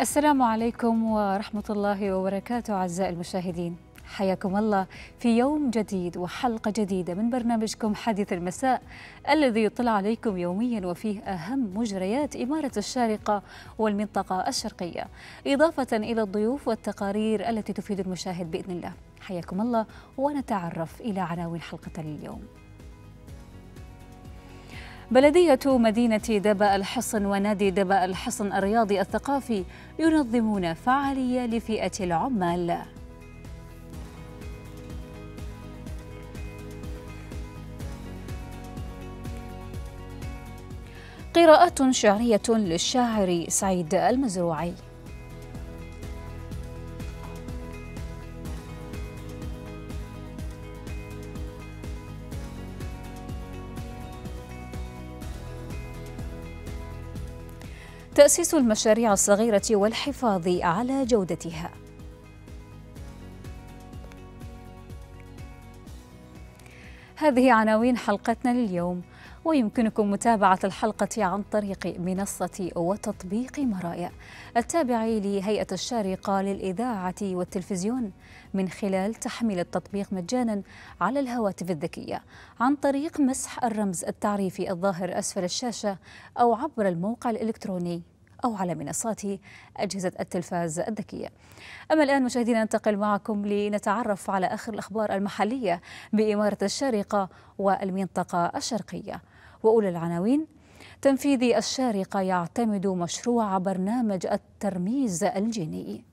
السلام عليكم ورحمة الله وبركاته أعزائي المشاهدين حياكم الله في يوم جديد وحلقة جديدة من برنامجكم حديث المساء الذي يطلع عليكم يوميا وفيه أهم مجريات إمارة الشارقة والمنطقة الشرقية إضافة إلى الضيوف والتقارير التي تفيد المشاهد بإذن الله حياكم الله ونتعرف إلى عناوين حلقة اليوم بلدية مدينة دبا الحصن ونادي دبا الحصن الرياضي الثقافي ينظمون فعالية لفئة العمال قراءات شعرية للشاعر سعيد المزروعي تأسيس المشاريع الصغيرة والحفاظ على جودتها هذه عناوين حلقتنا لليوم ويمكنكم متابعة الحلقة عن طريق منصة وتطبيق مرايا التابع لهيئة الشارقة للإذاعة والتلفزيون من خلال تحميل التطبيق مجانا على الهواتف الذكية عن طريق مسح الرمز التعريفي الظاهر أسفل الشاشة أو عبر الموقع الإلكتروني أو على منصات أجهزة التلفاز الذكية أما الآن مشاهدينا ننتقل معكم لنتعرف على آخر الأخبار المحلية بإمارة الشارقة والمنطقة الشرقية وأولى العناوين تنفيذ الشارقة يعتمد مشروع برنامج الترميز الجيني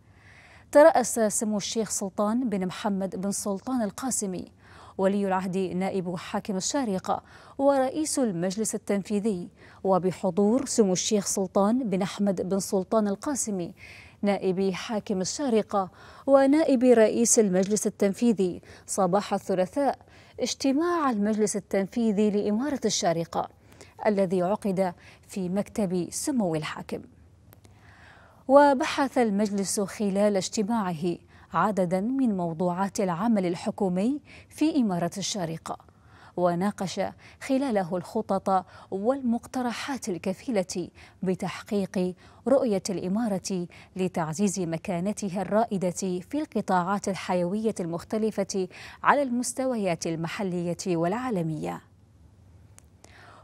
ترأس سمو الشيخ سلطان بن محمد بن سلطان القاسمي ولي العهد نائب حاكم الشارقة ورئيس المجلس التنفيذي وبحضور سمو الشيخ سلطان بن أحمد بن سلطان القاسمي نائب حاكم الشارقة ونائب رئيس المجلس التنفيذي صباح الثلاثاء اجتماع المجلس التنفيذي لإمارة الشارقة الذي عقد في مكتب سمو الحاكم وبحث المجلس خلال اجتماعه عددا من موضوعات العمل الحكومي في إمارة الشارقة وناقش خلاله الخطط والمقترحات الكفيلة بتحقيق رؤية الإمارة لتعزيز مكانتها الرائدة في القطاعات الحيوية المختلفة على المستويات المحلية والعالمية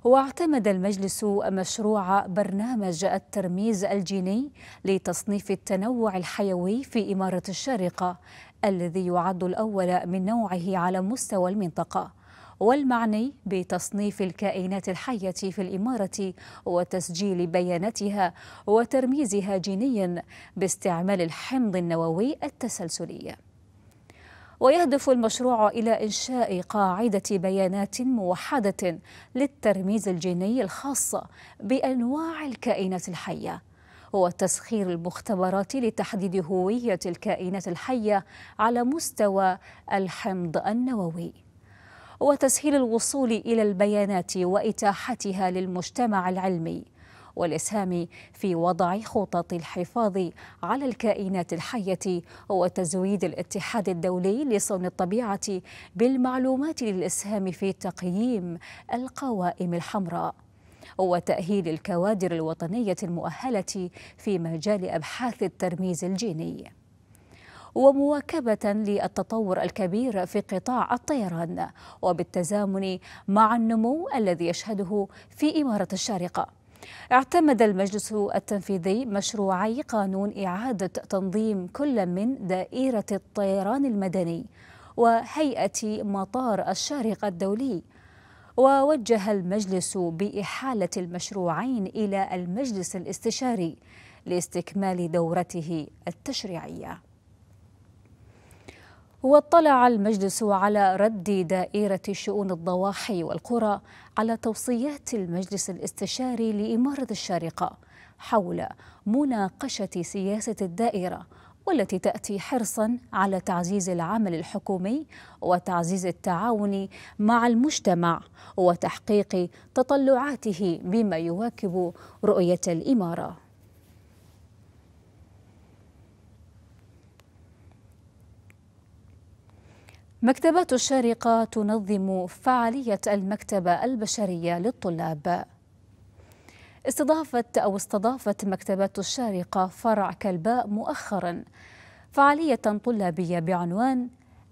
واعتمد المجلس مشروع برنامج الترميز الجيني لتصنيف التنوع الحيوي في إمارة الشارقة الذي يعد الأول من نوعه على مستوى المنطقة والمعني بتصنيف الكائنات الحية في الإمارة وتسجيل بياناتها وترميزها جينيا باستعمال الحمض النووي التسلسلي ويهدف المشروع إلى إنشاء قاعدة بيانات موحدة للترميز الجيني الخاصة بأنواع الكائنات الحية وتسخير المختبرات لتحديد هوية الكائنات الحية على مستوى الحمض النووي وتسهيل الوصول إلى البيانات وإتاحتها للمجتمع العلمي والإسهام في وضع خطط الحفاظ على الكائنات الحية وتزويد الاتحاد الدولي لصون الطبيعة بالمعلومات للإسهام في تقييم القوائم الحمراء وتأهيل الكوادر الوطنية المؤهلة في مجال أبحاث الترميز الجيني ومواكبة للتطور الكبير في قطاع الطيران وبالتزامن مع النمو الذي يشهده في إمارة الشارقة اعتمد المجلس التنفيذي مشروعي قانون إعادة تنظيم كل من دائرة الطيران المدني وهيئة مطار الشارقة الدولي ووجه المجلس بإحالة المشروعين إلى المجلس الاستشاري لاستكمال دورته التشريعيه واطلع المجلس على رد دائرة شؤون الضواحي والقرى على توصيات المجلس الاستشاري لإمارة الشارقة حول مناقشة سياسة الدائرة والتي تأتي حرصا على تعزيز العمل الحكومي وتعزيز التعاون مع المجتمع وتحقيق تطلعاته بما يواكب رؤية الإمارة مكتبات الشارقة تنظم فعالية المكتبة البشرية للطلاب استضافت أو استضافت مكتبات الشارقة فرع كلباء مؤخرا فعالية طلابية بعنوان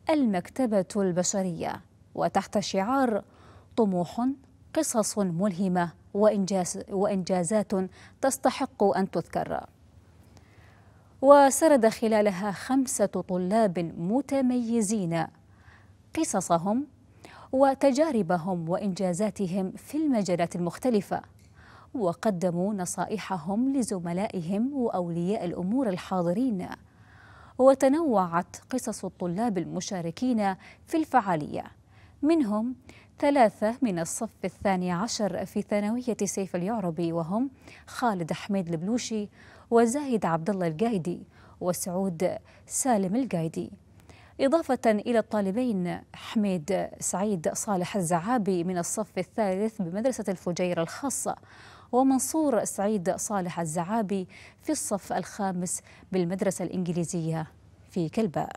المكتبة البشرية وتحت شعار طموح قصص ملهمة وإنجاز وإنجازات تستحق أن تذكر وسرد خلالها خمسة طلاب متميزين قصصهم وتجاربهم وانجازاتهم في المجالات المختلفه وقدموا نصائحهم لزملائهم واولياء الامور الحاضرين وتنوعت قصص الطلاب المشاركين في الفعاليه منهم ثلاثة من الصف الثاني عشر في ثانوية سيف اليعربي وهم خالد حميد البلوشي وزاهد عبد الله القايدي وسعود سالم القايدي إضافة إلى الطالبين حميد سعيد صالح الزعابي من الصف الثالث بمدرسة الفجيرة الخاصة ومنصور سعيد صالح الزعابي في الصف الخامس بالمدرسة الإنجليزية في كلباء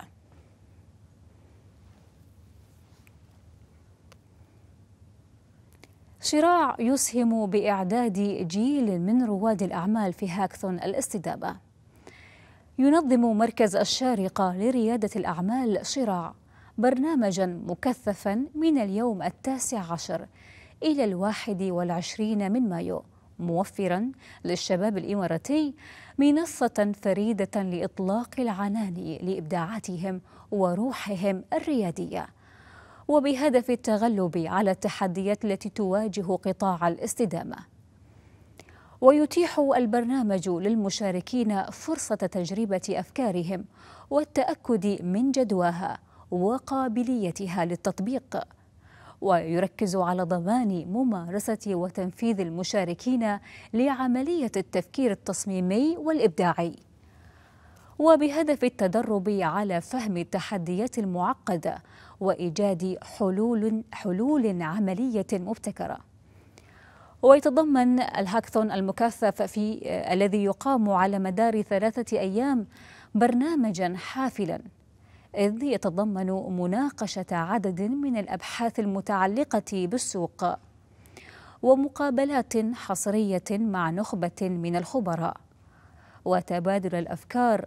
شراع يسهم بإعداد جيل من رواد الأعمال في هاكثون الاستدابة ينظم مركز الشارقة لريادة الأعمال شراع برنامجا مكثفا من اليوم التاسع عشر إلى الواحد والعشرين من مايو موفرا للشباب الإماراتي منصة فريدة لإطلاق العنان لإبداعاتهم وروحهم الريادية وبهدف التغلب على التحديات التي تواجه قطاع الاستدامه ويتيح البرنامج للمشاركين فرصة تجربة أفكارهم والتأكد من جدواها وقابليتها للتطبيق ويركز على ضمان ممارسة وتنفيذ المشاركين لعملية التفكير التصميمي والإبداعي وبهدف التدرب على فهم التحديات المعقدة وإيجاد حلول حلول عملية مبتكرة ويتضمن الهاكثون المكثف في آه، الذي يقام على مدار ثلاثة أيام برنامجا حافلا إذ يتضمن مناقشة عدد من الأبحاث المتعلقة بالسوق ومقابلات حصرية مع نخبة من الخبراء وتبادل الأفكار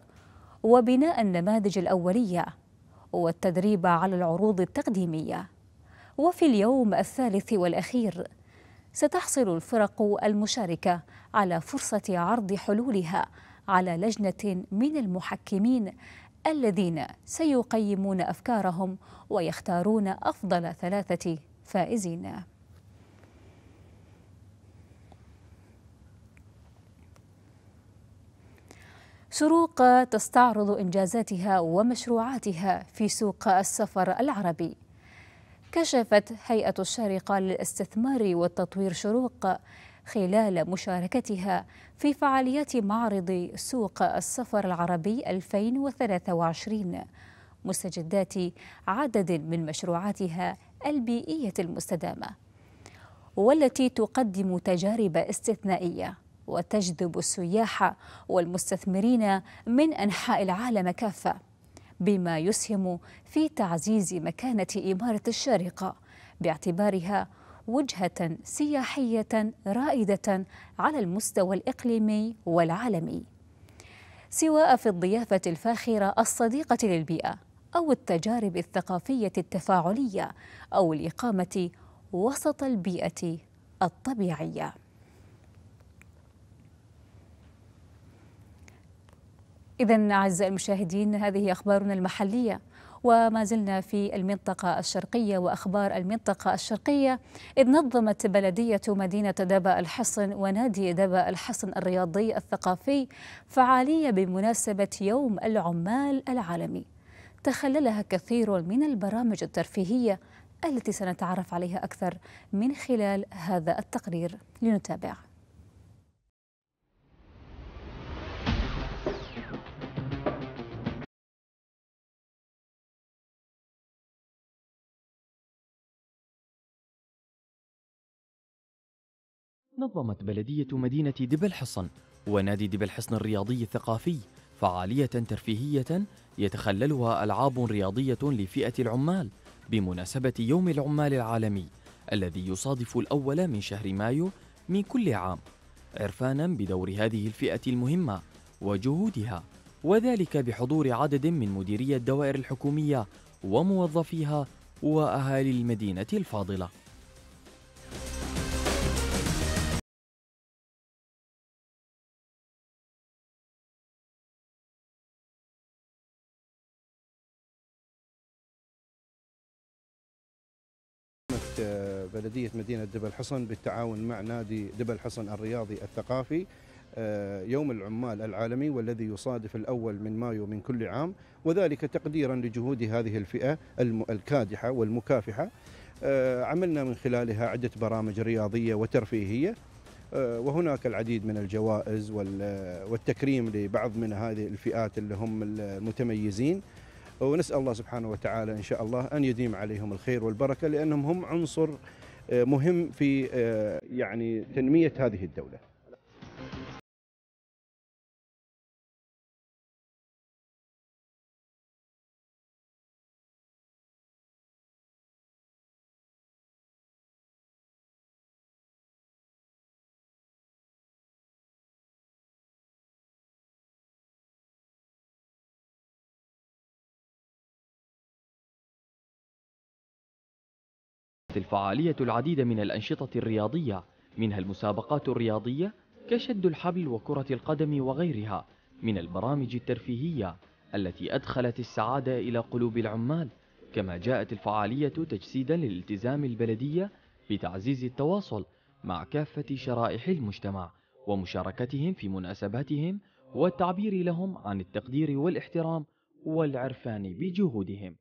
وبناء النماذج الأولية والتدريب على العروض التقديمية وفي اليوم الثالث والأخير ستحصل الفرق المشاركة على فرصة عرض حلولها على لجنة من المحكمين الذين سيقيمون أفكارهم ويختارون أفضل ثلاثة فائزين. شروق تستعرض إنجازاتها ومشروعاتها في سوق السفر العربي كشفت هيئة الشارقة للاستثمار والتطوير شروق خلال مشاركتها في فعاليات معرض سوق السفر العربي 2023 مستجدات عدد من مشروعاتها البيئية المستدامة والتي تقدم تجارب استثنائية وتجذب السياح والمستثمرين من أنحاء العالم كافة بما يسهم في تعزيز مكانة إمارة الشارقة باعتبارها وجهة سياحية رائدة على المستوى الإقليمي والعالمي سواء في الضيافة الفاخرة الصديقة للبيئة أو التجارب الثقافية التفاعلية أو الإقامة وسط البيئة الطبيعية إذا أعزائي المشاهدين هذه أخبارنا المحلية وما زلنا في المنطقة الشرقية وأخبار المنطقة الشرقية إذ نظمت بلدية مدينة دبا الحصن ونادي دبا الحصن الرياضي الثقافي فعالية بمناسبة يوم العمال العالمي تخللها كثير من البرامج الترفيهية التي سنتعرف عليها أكثر من خلال هذا التقرير لنتابع نظمت بلدية مدينة دب الحصن ونادي دب الحصن الرياضي الثقافي فعالية ترفيهية يتخللها ألعاب رياضية لفئة العمال بمناسبة يوم العمال العالمي الذي يصادف الأول من شهر مايو من كل عام عرفانا بدور هذه الفئة المهمة وجهودها وذلك بحضور عدد من مديرية الدوائر الحكومية وموظفيها وأهالي المدينة الفاضلة بلدية مدينة دبل حصن بالتعاون مع نادي دبل حصن الرياضي الثقافي آه، يوم العمال العالمي والذي يصادف الأول من مايو من كل عام وذلك تقديرا لجهود هذه الفئة الكادحة والمكافحة آه، عملنا من خلالها عدة برامج رياضية وترفيهية آه، وهناك العديد من الجوائز والتكريم لبعض من هذه الفئات اللي هم المتميزين ونسأل الله سبحانه وتعالى إن شاء الله أن يديم عليهم الخير والبركة لأنهم هم عنصر مهم في آه، يعني تنميه هذه الدوله. الفعالية العديد من الأنشطة الرياضية منها المسابقات الرياضية كشد الحبل وكرة القدم وغيرها من البرامج الترفيهية التي أدخلت السعادة إلى قلوب العمال كما جاءت الفعالية تجسيدا للالتزام البلدية بتعزيز التواصل مع كافة شرائح المجتمع ومشاركتهم في مناسباتهم والتعبير لهم عن التقدير والاحترام والعرفان بجهودهم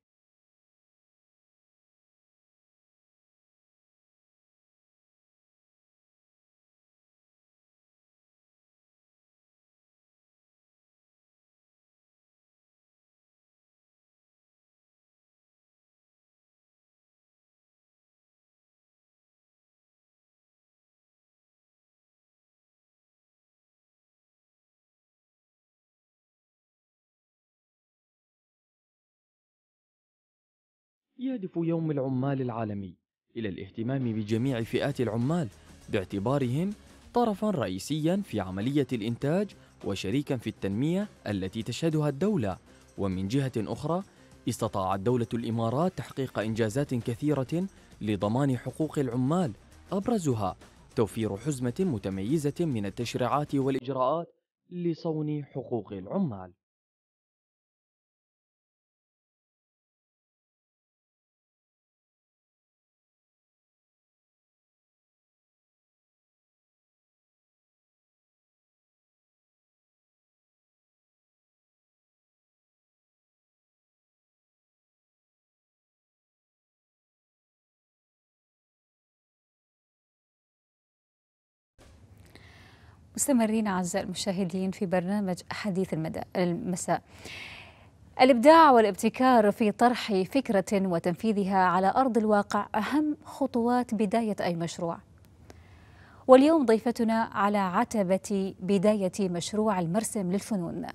يهدف يوم العمال العالمي إلى الاهتمام بجميع فئات العمال باعتبارهم طرفا رئيسيا في عملية الإنتاج وشريكا في التنمية التي تشهدها الدولة ومن جهة أخرى استطاعت دولة الإمارات تحقيق إنجازات كثيرة لضمان حقوق العمال أبرزها توفير حزمة متميزة من التشريعات والإجراءات لصون حقوق العمال مستمرين أعزائي المشاهدين في برنامج حديث المدى المساء الإبداع والابتكار في طرح فكرة وتنفيذها على أرض الواقع أهم خطوات بداية أي مشروع واليوم ضيفتنا على عتبة بداية مشروع المرسم للفنون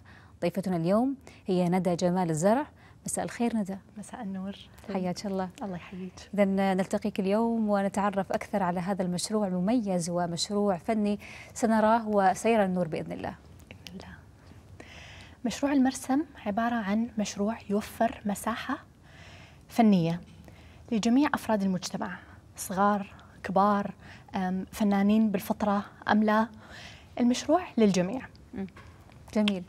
ضيفتنا اليوم هي ندى جمال الزرع مساء الخير ندى مساء النور حياك الله الله يحييك اذا نلتقيك اليوم ونتعرف اكثر على هذا المشروع المميز ومشروع فني سنراه وسيرى النور باذن الله باذن الله مشروع المرسم عباره عن مشروع يوفر مساحه فنيه لجميع افراد المجتمع صغار كبار فنانين بالفطره ام لا المشروع للجميع جميل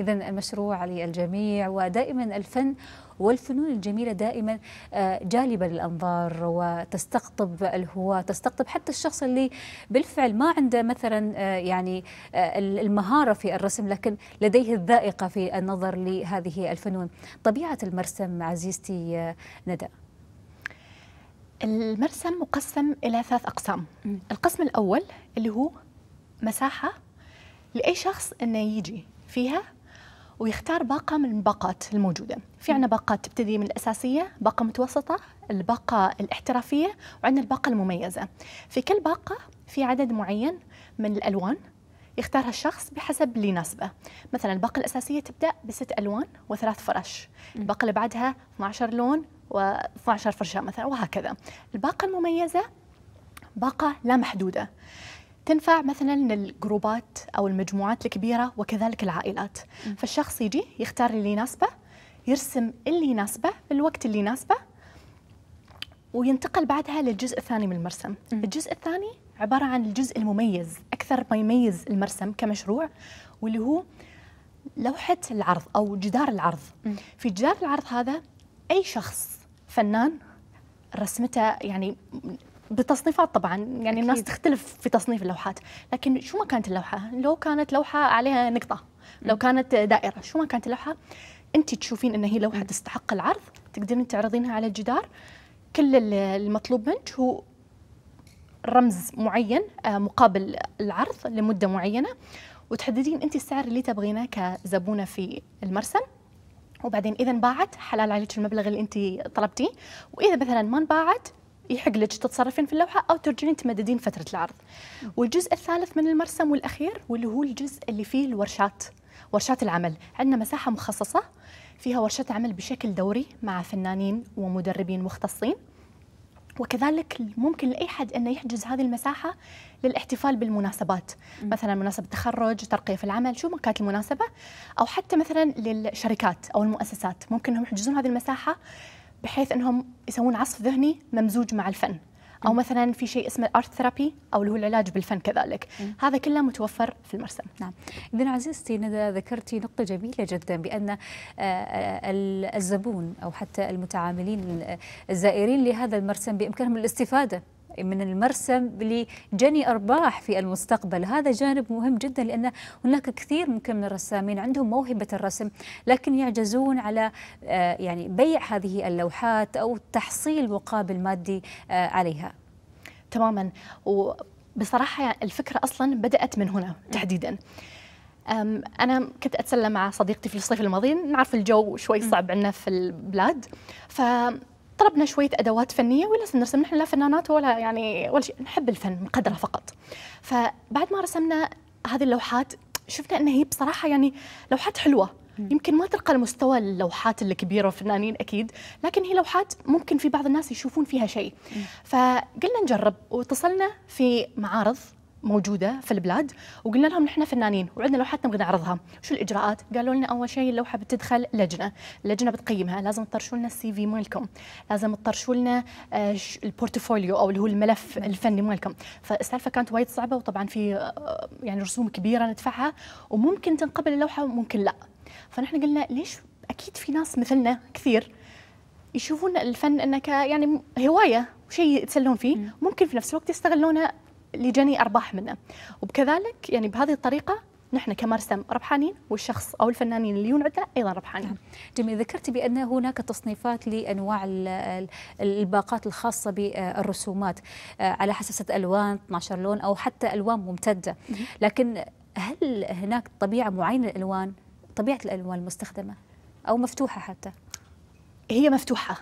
إذا المشروع للجميع ودائما الفن والفنون الجميلة دائما آه، جالبة للأنظار وتستقطب الهواة تستقطب حتى الشخص اللي بالفعل ما عنده مثلا آه، يعني آه، المهارة في الرسم لكن لديه الذائقة في النظر لهذه الفنون طبيعة المرسم عزيزتي ندى المرسم مقسم إلى ثلاث أقسام القسم الأول اللي هو مساحة لأي شخص أنه يجي فيها ويختار باقة من الباقات الموجودة في عندنا باقات تبتدي من الأساسية باقة متوسطة الباقة الاحترافية وعندنا الباقة المميزة في كل باقة في عدد معين من الألوان يختارها الشخص بحسب اللي يناسبه مثلا الباقة الأساسية تبدأ بست ألوان وثلاث فرش الباقة اللي بعدها 12 لون و12 فرشة مثلا وهكذا الباقة المميزة باقة لا محدودة تنفع مثلا للجروبات او المجموعات الكبيره وكذلك العائلات م. فالشخص يجي يختار اللي يناسبه يرسم اللي يناسبه في الوقت اللي يناسبه وينتقل بعدها للجزء الثاني من المرسم م. الجزء الثاني عباره عن الجزء المميز اكثر ما يميز المرسم كمشروع واللي هو لوحه العرض او جدار العرض م. في جدار العرض هذا اي شخص فنان رسمته يعني بتصنيفات طبعا يعني أكيد. الناس تختلف في تصنيف اللوحات لكن شو ما كانت اللوحه لو كانت لوحه عليها نقطه لو كانت دائره شو ما كانت اللوحه انت تشوفين ان هي لوحه تستحق العرض تقدرين تعرضينها على الجدار كل المطلوب منك هو رمز معين آه، مقابل العرض لمده معينه وتحددين انت السعر اللي تبغينه كزبونه في المرسم وبعدين اذا انباعت حلال عليك المبلغ اللي انت طلبتيه واذا مثلا ما انباعت يحق لك تتصرفين في اللوحه او ترجعين تمددين فتره العرض. والجزء الثالث من المرسم والاخير واللي هو الجزء اللي فيه الورشات ورشات العمل، عندنا مساحه مخصصه فيها ورشات عمل بشكل دوري مع فنانين ومدربين مختصين. وكذلك ممكن لاي حد انه يحجز هذه المساحه للاحتفال بالمناسبات م. مثلا مناسبه تخرج ترقيه في العمل شو ما كانت المناسبه او حتى مثلا للشركات او المؤسسات ممكن انهم يحجزون هذه المساحه بحيث انهم يسوون عصف ذهني ممزوج مع الفن او مثلا في شيء اسمه الارت ثيرابي او اللي هو العلاج بالفن كذلك هذا كله متوفر في المرسم نعم اذا عزيزتي ندى ذكرتي نقطه جميله جدا بان آه، آه، الزبون او حتى المتعاملين آه، الزائرين لهذا المرسم بامكانهم الاستفاده من المرسم لجني أرباح في المستقبل هذا جانب مهم جدا لأن هناك كثير ممكن من الرسامين عندهم موهبة الرسم لكن يعجزون على آه، يعني بيع هذه اللوحات أو تحصيل مقابل مادي آه، عليها تماما وبصراحة الفكرة أصلا بدأت من هنا تحديدا أنا كنت أتسلى مع صديقتي في الصيف الماضي نعرف الجو شوي صعب عندنا في البلاد ف طلبنا شويه ادوات فنيه ولا نرسم نحن لا فنانات ولا يعني ولا شيء نحب الفن نقدره فقط فبعد ما رسمنا هذه اللوحات شفنا ان هي بصراحه يعني لوحات حلوه يمكن ما تلقى المستوى اللوحات الكبيره والفنانين اكيد لكن هي لوحات ممكن في بعض الناس يشوفون فيها شيء فقلنا نجرب واتصلنا في معارض موجوده في البلاد وقلنا لهم نحن فنانين وعندنا لوحات نبغى نعرضها شو الاجراءات قالوا لنا اول شيء اللوحه بتدخل لجنه اللجنه بتقيمها لازم تطرشوا لنا السي في مالكم لازم تطرشوا لنا آه، البورتفوليو او اللي هو الملف الفني مالكم فالسالفه كانت وايد صعبه وطبعا في آه، يعني رسوم كبيره ندفعها وممكن تنقبل اللوحه وممكن لا فنحن قلنا ليش اكيد في ناس مثلنا كثير يشوفون الفن انه يعني هوايه وشيء يتسلون فيه ممكن في نفس الوقت يستغلونه اللي جاني ارباح منه وبكذلك يعني بهذه الطريقه نحن كمرسم ربحانين والشخص او الفنانين اللي يجون عندنا ايضا ربحانين. نعم. جميل ذكرت بان هناك تصنيفات لانواع الباقات الخاصه بالرسومات آه، على حسب الوان 12 لون او حتى الوان ممتده لكن هل هناك طبيعه معينه للالوان؟ طبيعه الالوان المستخدمه او مفتوحه حتى؟ هي مفتوحة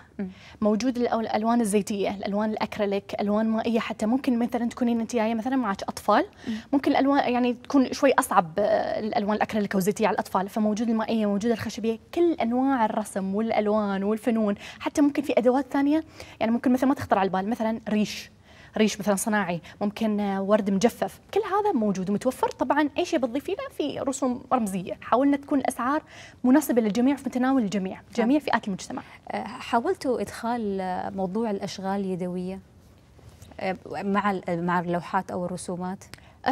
موجود الألوان الزيتية الألوان الأكريليك ألوان مائية حتى ممكن مثلا تكونين أنت جاية مثلا معك أطفال ممكن الألوان يعني تكون شوي أصعب آه، الألوان الأكريليك والزيتية على الأطفال فموجود المائية موجودة الخشبية كل أنواع الرسم والألوان والفنون حتى ممكن في أدوات ثانية يعني ممكن مثلا ما تخطر على البال مثلا ريش ريش مثلا صناعي ممكن ورد مجفف كل هذا موجود ومتوفر طبعا اي شيء بتضيفي له في رسوم رمزيه حاولنا تكون الاسعار مناسبه للجميع في متناول الجميع آه. جميع فئات المجتمع آه، حاولتوا ادخال موضوع الاشغال اليدويه آه، مع مع اللوحات او الرسومات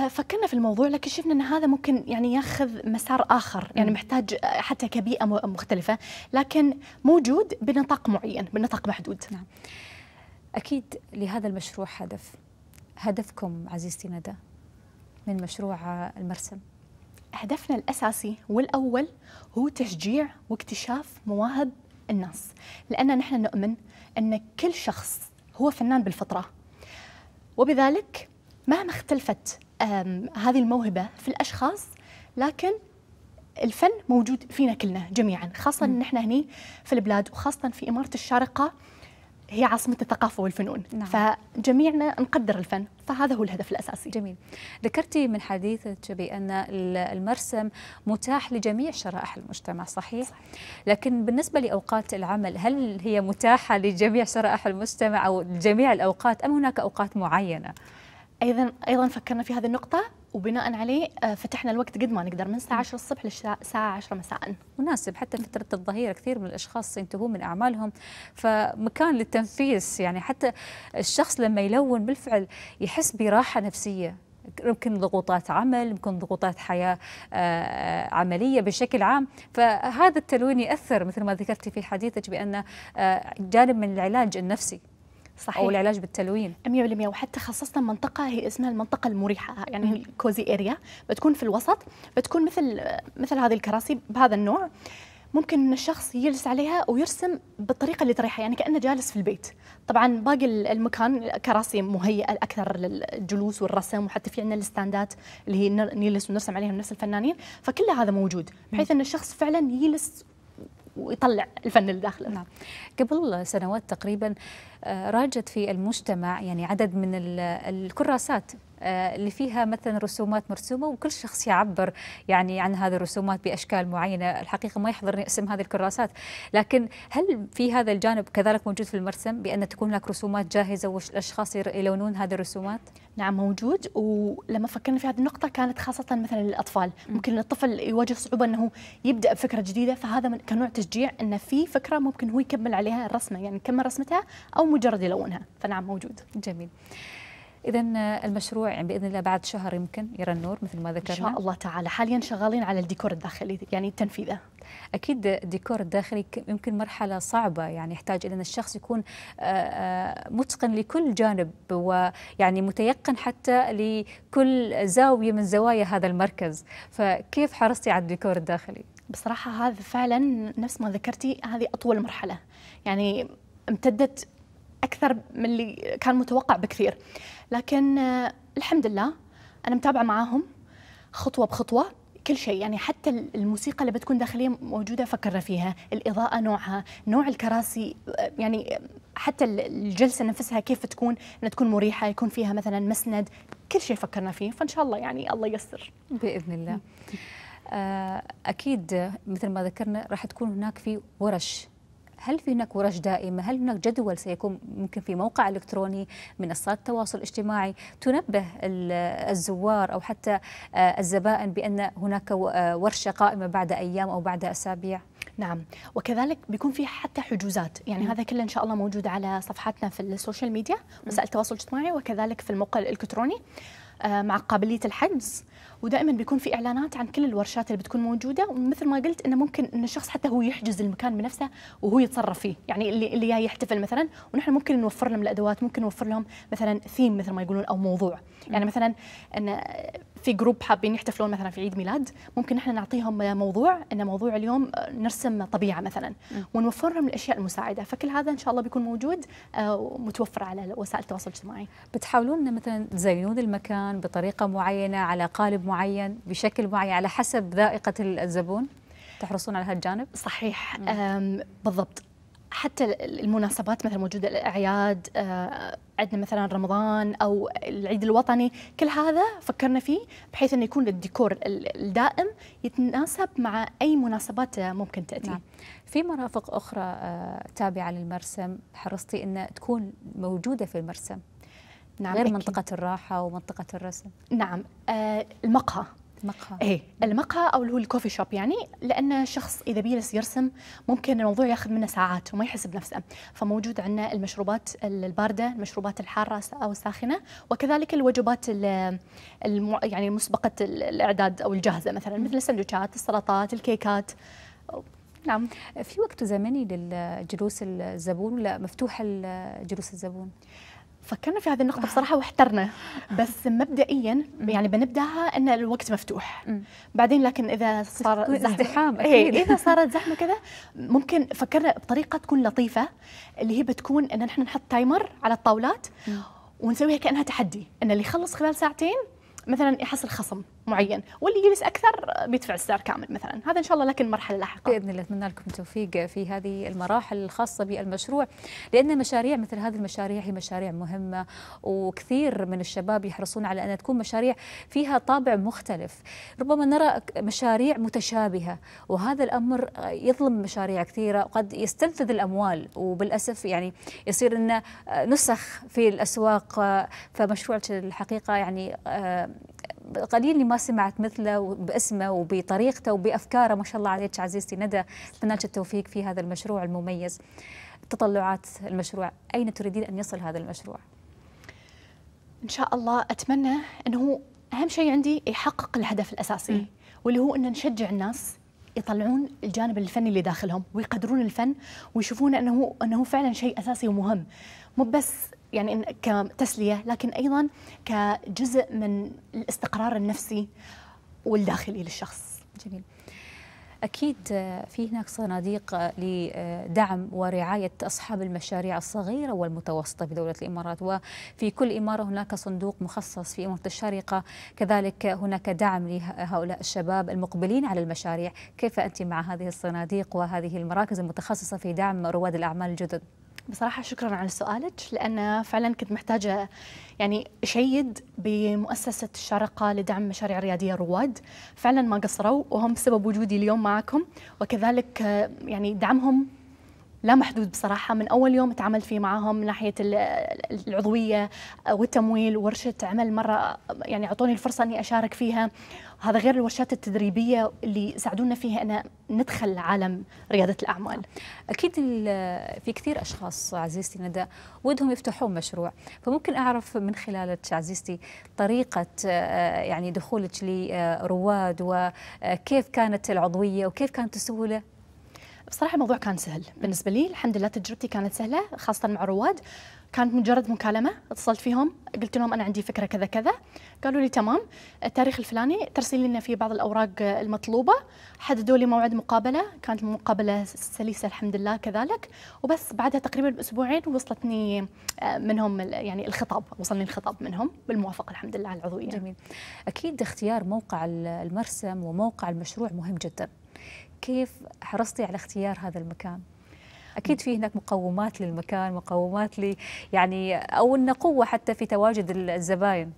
فكرنا في الموضوع لكن شفنا ان هذا ممكن يعني ياخذ مسار اخر يعني محتاج حتى كبيئه مختلفه لكن موجود بنطاق معين بنطاق محدود نعم. أكيد لهذا المشروع هدف هدفكم عزيزتي ندى من مشروع المرسم هدفنا الأساسي والأول هو تشجيع واكتشاف مواهب الناس لأن نحن نؤمن أن كل شخص هو فنان بالفطرة وبذلك مهما اختلفت هذه الموهبة في الأشخاص لكن الفن موجود فينا كلنا جميعا خاصة أن نحن هنا في البلاد وخاصة في إمارة الشارقة هي عاصمة الثقافة والفنون نعم. فجميعنا نقدر الفن فهذا هو الهدف الأساسي جميل ذكرتي من حديثك بأن المرسم متاح لجميع شرائح المجتمع صحيح؟ صحيح لكن بالنسبة لأوقات العمل هل هي متاحة لجميع شرائح المجتمع أو جميع الأوقات أم هناك أوقات معينة؟ أيضا أيضا فكرنا في هذه النقطة وبناء عليه آه، فتحنا الوقت قد ما نقدر من الساعه 10 الصبح للساعه 10 مساء مناسب حتى فتره الظهيره كثير من الاشخاص ينتهون من اعمالهم فمكان للتنفيس يعني حتى الشخص لما يلون بالفعل يحس براحه نفسيه يمكن ضغوطات عمل يمكن ضغوطات حياة آه، آه، عملية بشكل عام فهذا التلوين يأثر مثل ما ذكرتي في حديثك بأن جانب من العلاج النفسي صحيح. او العلاج بالتلوين 100% وحتى خصصنا منطقه هي اسمها المنطقه المريحه يعني الكوزي اريا بتكون في الوسط بتكون مثل مثل هذه الكراسي بهذا النوع ممكن ان الشخص يجلس عليها ويرسم بالطريقه اللي تريحه يعني كانه جالس في البيت طبعا باقي المكان كراسي مهيئه اكثر للجلوس والرسم وحتى في عندنا الستاندات اللي هي نجلس ونرسم عليها نفس الفنانين فكل هذا موجود بحيث ان الشخص فعلا يجلس ويطلع الفن اللي داخله نعم. قبل سنوات تقريبا آه، راجت في المجتمع يعني عدد من الكراسات آه، اللي فيها مثلا رسومات مرسومه وكل شخص يعبر يعني عن هذه الرسومات باشكال معينه، الحقيقه ما يحضرني اسم هذه الكراسات، لكن هل في هذا الجانب كذلك موجود في المرسم بان تكون هناك رسومات جاهزه والاشخاص يلونون هذه الرسومات؟ نعم موجود ولما فكرنا في هذه النقطه كانت خاصه مثلا للاطفال، ممكن الطفل يواجه صعوبه انه يبدا بفكره جديده فهذا كنوع تشجيع انه في فكره ممكن هو يكمل عليها الرسمه، يعني يكمل رسمتها او مجرد يلونها، فنعم موجود. جميل. إذا المشروع يعني بإذن الله بعد شهر يمكن يرى النور مثل ما ذكرنا إن شاء الله تعالى حاليا شغالين على الديكور الداخلي يعني تنفيذه أكيد الديكور الداخلي يمكن مرحلة صعبة يعني يحتاج إلى أن الشخص يكون آه، آه، متقن لكل جانب ويعني متيقن حتى لكل زاوية من زوايا هذا المركز فكيف حرصتي على الديكور الداخلي؟ بصراحة هذا فعلا نفس ما ذكرتي هذه أطول مرحلة يعني امتدت أكثر من اللي كان متوقع بكثير لكن آه، الحمد لله انا متابعه معاهم خطوه بخطوه كل شيء يعني حتى الموسيقى اللي بتكون داخليه موجوده فكرنا فيها الاضاءه نوعها نوع الكراسي آه، يعني آه، حتى الجلسه نفسها كيف تكون انها تكون مريحه يكون فيها مثلا مسند كل شيء فكرنا فيه فان شاء الله يعني الله ييسر باذن الله اكيد مثل ما ذكرنا راح تكون هناك في ورش هل في هناك ورش دائمة هل هناك جدول سيكون ممكن في موقع إلكتروني منصات التواصل الاجتماعي تنبه الزوار أو حتى آه، الزبائن بأن هناك آه، ورشة قائمة بعد أيام أو بعد أسابيع نعم وكذلك بيكون في حتى حجوزات يعني م. هذا كله ان شاء الله موجود على صفحاتنا في السوشيال ميديا وسائل التواصل الاجتماعي وكذلك في الموقع الالكتروني آه، مع قابليه الحجز ودائما بيكون في اعلانات عن كل الورشات اللي بتكون موجوده ومثل ما قلت انه ممكن ان الشخص حتى هو يحجز المكان بنفسه وهو يتصرف فيه يعني اللي اللي جاي يحتفل مثلا ونحن ممكن نوفر لهم الادوات ممكن نوفر لهم مثلا ثيم مثل ما يقولون او موضوع يعني مثلا ان في جروب حابين يحتفلون مثلا في عيد ميلاد ممكن نحن نعطيهم موضوع ان موضوع اليوم آه، نرسم طبيعه مثلا ونوفر لهم الاشياء المساعده فكل هذا ان شاء الله بيكون موجود آه، ومتوفر على وسائل التواصل الاجتماعي بتحاولون مثلا تزينون المكان بطريقه معينه على قالب معين بشكل معين على حسب ذائقه الزبون تحرصون على هالجانب صحيح بالضبط حتى المناسبات مثلا موجوده الاعياد آه، عندنا مثلا رمضان او العيد الوطني كل هذا فكرنا فيه بحيث انه يكون الديكور الدائم يتناسب مع اي مناسبات ممكن تاتي نعم. في مرافق اخرى آه، تابعه للمرسم حرصتي ان تكون موجوده في المرسم نعم غير أكيد. منطقه الراحه ومنطقه الرسم نعم آه، المقهى مقهى ايه المقهى او اللي هو الكوفي شوب يعني لان الشخص اذا بيجلس يرسم ممكن الموضوع ياخذ منه ساعات وما يحس بنفسه فموجود عندنا المشروبات البارده المشروبات الحاره او الساخنه وكذلك الوجبات المو يعني مسبقه الاعداد او الجاهزه مثلا مثل السندوتشات السلطات الكيكات نعم في وقت زمني للجلوس الزبون ولا مفتوح جلوس الزبون فكرنا في هذه النقطة بصراحة واحترنا بس مبدئيا يعني بنبدأها أن الوقت مفتوح بعدين لكن إذا صار زحمة إيه، أكيد إذا صارت زحمة كذا ممكن فكرنا بطريقة تكون لطيفة اللي هي بتكون أن نحن نحط تايمر على الطاولات ونسويها كأنها تحدي أن اللي يخلص خلال ساعتين مثلا يحصل خصم معين واللي يجلس اكثر بيدفع السعر كامل مثلا هذا ان شاء الله لكن مرحله لاحقه باذن الله اتمنى لكم التوفيق في هذه المراحل الخاصه بالمشروع لان مشاريع مثل هذه المشاريع هي مشاريع مهمه وكثير من الشباب يحرصون على ان تكون مشاريع فيها طابع مختلف ربما نرى مشاريع متشابهه وهذا الامر يظلم مشاريع كثيره وقد يستنفذ الاموال وبالاسف يعني يصير انه نسخ في الاسواق فمشروع الحقيقه يعني آه، قليل ما سمعت مثله باسمه وبطريقته وبافكاره ما شاء الله عليك عزيزتي ندى اتمنى لك التوفيق في هذا المشروع المميز تطلعات المشروع اين تريدين ان يصل هذا المشروع ان شاء الله اتمنى انه اهم شيء عندي يحقق الهدف الاساسي م. واللي هو ان نشجع الناس يطلعون الجانب الفني اللي داخلهم ويقدرون الفن ويشوفون انه انه فعلا شيء اساسي ومهم مو بس يعني كتسلية لكن أيضا كجزء من الاستقرار النفسي والداخلي للشخص جميل أكيد آه، في هناك صناديق آه، لدعم ورعاية أصحاب المشاريع الصغيرة والمتوسطة في دولة الإمارات وفي كل إمارة هناك صندوق مخصص في إمارة الشارقة كذلك هناك دعم لهؤلاء الشباب المقبلين على المشاريع كيف أنت مع هذه الصناديق وهذه المراكز المتخصصة في دعم رواد الأعمال الجدد؟ بصراحة شكرا على سؤالك لأن فعلا كنت محتاجة يعني شيد بمؤسسة الشارقة لدعم مشاريع ريادية رواد فعلا ما قصروا وهم سبب وجودي اليوم معكم وكذلك يعني دعمهم لا محدود بصراحه من اول يوم تعاملت فيه معاهم من ناحيه العضويه والتمويل ورشه عمل مره يعني اعطوني الفرصه اني اشارك فيها هذا غير الورشات التدريبيه اللي ساعدونا فيها ان ندخل عالم رياده الاعمال اكيد في كثير اشخاص عزيزتي ندى ودهم يفتحون مشروع فممكن اعرف من خلالك عزيزتي طريقه آه، يعني دخولك لرواد وكيف كانت العضويه وكيف كانت السهوله بصراحه الموضوع كان سهل بالنسبه لي الحمد لله تجربتي كانت سهله خاصه مع رواد كانت مجرد مكالمه اتصلت فيهم قلت لهم انا عندي فكره كذا كذا قالوا لي تمام التاريخ الفلاني ترسل لنا فيه بعض الاوراق المطلوبه حددوا لي موعد مقابله كانت مقابله سلسه الحمد لله كذلك وبس بعدها تقريبا باسبوعين وصلتني آه، منهم يعني الخطاب وصلني الخطاب منهم بالموافقه الحمد لله على العضويه جميل اكيد اختيار موقع المرسم وموقع المشروع مهم جدا كيف حرصتي على اختيار هذا المكان؟ اكيد في هناك مقومات للمكان مقومات لي يعني او ان قوه حتى في تواجد الزباين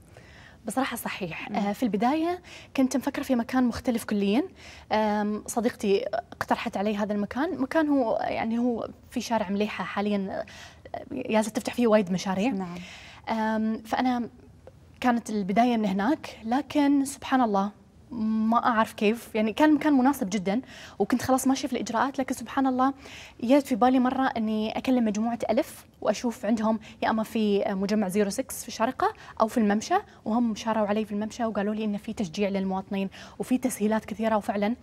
بصراحة صحيح مم. آه، في البداية كنت مفكرة في مكان مختلف كليا صديقتي اقترحت علي هذا المكان مكان هو يعني هو في شارع مليحة حاليا جالسة تفتح فيه وايد مشاريع نعم. فأنا كانت البداية من هناك لكن سبحان الله ما اعرف كيف يعني كان مكان مناسب جدا وكنت خلاص ماشيه في الاجراءات لكن سبحان الله جت في بالي مره اني اكلم مجموعه الف واشوف عندهم يا اما في مجمع 06 في الشارقه او في الممشى وهم شاروا علي في الممشى وقالوا لي ان في تشجيع للمواطنين وفي تسهيلات كثيره وفعلا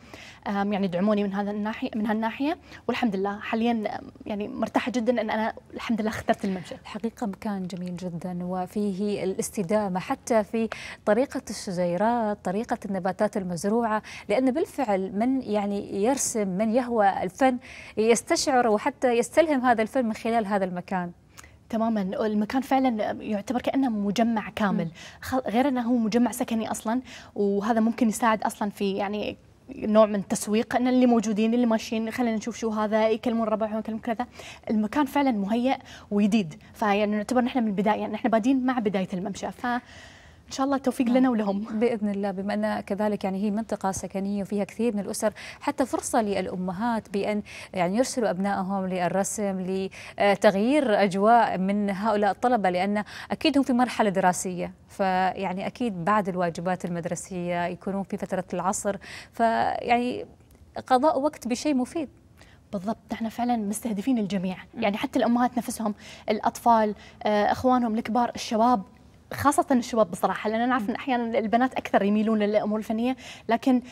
يعني دعموني من هذا الناحيه من هالناحيه والحمد لله حاليا يعني مرتاحه جدا ان انا الحمد لله اخترت الممشى. الحقيقه مكان جميل جدا وفيه الاستدامه حتى في طريقه الشجيرات، طريقه النباتات المزروعه لان بالفعل من يعني يرسم من يهوى الفن يستشعر وحتى يستلهم هذا الفن من خلال هذا المكان. تماما المكان فعلا يعتبر كانه مجمع كامل غير انه هو مجمع سكني اصلا وهذا ممكن يساعد اصلا في يعني نوع من التسويق ان اللي موجودين اللي ماشيين خلينا نشوف شو هذا يكلمون ربعهم يكلمون كذا المكان فعلا مهيئ وجديد فيعني نعتبر نحن من البدايه يعني نحن بادين مع بدايه الممشى ف ان شاء الله التوفيق لنا نعم. ولهم باذن الله بما ان كذلك يعني هي منطقه سكنيه وفيها كثير من الاسر حتى فرصه للامهات بان يعني يرسلوا ابنائهم للرسم لتغيير اجواء من هؤلاء الطلبه لان اكيد هم في مرحله دراسيه فيعني اكيد بعد الواجبات المدرسيه يكونون في فتره العصر فيعني قضاء وقت بشيء مفيد بالضبط نحن فعلا مستهدفين الجميع يعني حتى الامهات نفسهم الاطفال آه، اخوانهم الكبار الشباب خاصة الشباب بصراحة لأن أنا أن أحيانا البنات أكثر يميلون للأمور الفنية لكن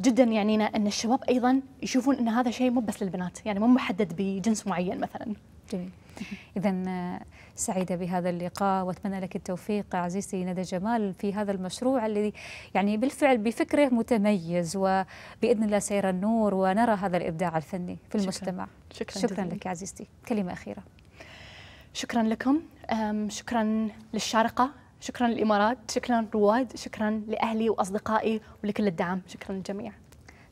جدا يعنينا أن الشباب أيضا يشوفون أن هذا شيء مو بس للبنات يعني مو محدد بجنس معين مثلا جميل إذا آه، سعيدة بهذا اللقاء وأتمنى لك التوفيق عزيزتي ندى جمال في هذا المشروع الذي يعني بالفعل بفكره متميز وبإذن الله سيرى النور ونرى هذا الإبداع الفني في المجتمع شكرا, شكرا, شكرا لك عزيزتي كلمة أخيرة شكرا لكم شكرا للشارقة شكرا للامارات شكرا رواد شكرا لاهلي واصدقائي ولكل الدعم شكرا للجميع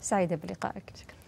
سعيده بلقائك شكرا